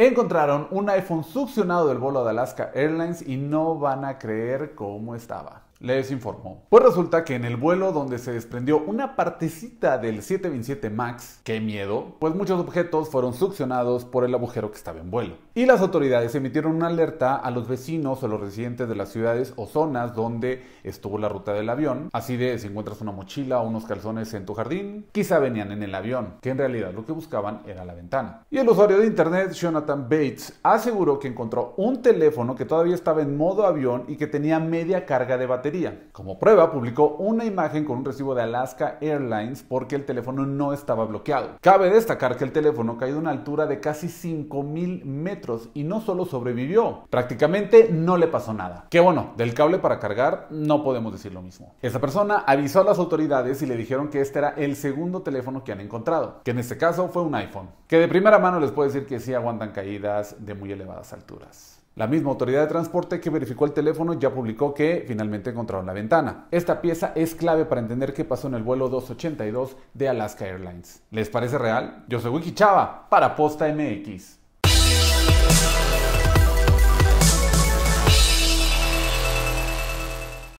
Encontraron un iPhone succionado del vuelo de Alaska Airlines y no van a creer cómo estaba les informó. Pues resulta que en el vuelo donde se desprendió una partecita del 727 MAX, qué miedo, pues muchos objetos fueron succionados por el agujero que estaba en vuelo. Y las autoridades emitieron una alerta a los vecinos o los residentes de las ciudades o zonas donde estuvo la ruta del avión, así de si encuentras una mochila o unos calzones en tu jardín, quizá venían en el avión, que en realidad lo que buscaban era la ventana. Y el usuario de internet, Jonathan Bates, aseguró que encontró un teléfono que todavía estaba en modo avión y que tenía media carga de batería como prueba, publicó una imagen con un recibo de Alaska Airlines porque el teléfono no estaba bloqueado. Cabe destacar que el teléfono cayó a una altura de casi 5.000 metros y no solo sobrevivió, prácticamente no le pasó nada. Que bueno, del cable para cargar no podemos decir lo mismo. Esta persona avisó a las autoridades y le dijeron que este era el segundo teléfono que han encontrado, que en este caso fue un iPhone, que de primera mano les puedo decir que sí aguantan caídas de muy elevadas alturas. La misma autoridad de transporte que verificó el teléfono ya publicó que finalmente encontraron la ventana. Esta pieza es clave para entender qué pasó en el vuelo 282 de Alaska Airlines. ¿Les parece real? Yo soy Wiki Chava para Posta MX.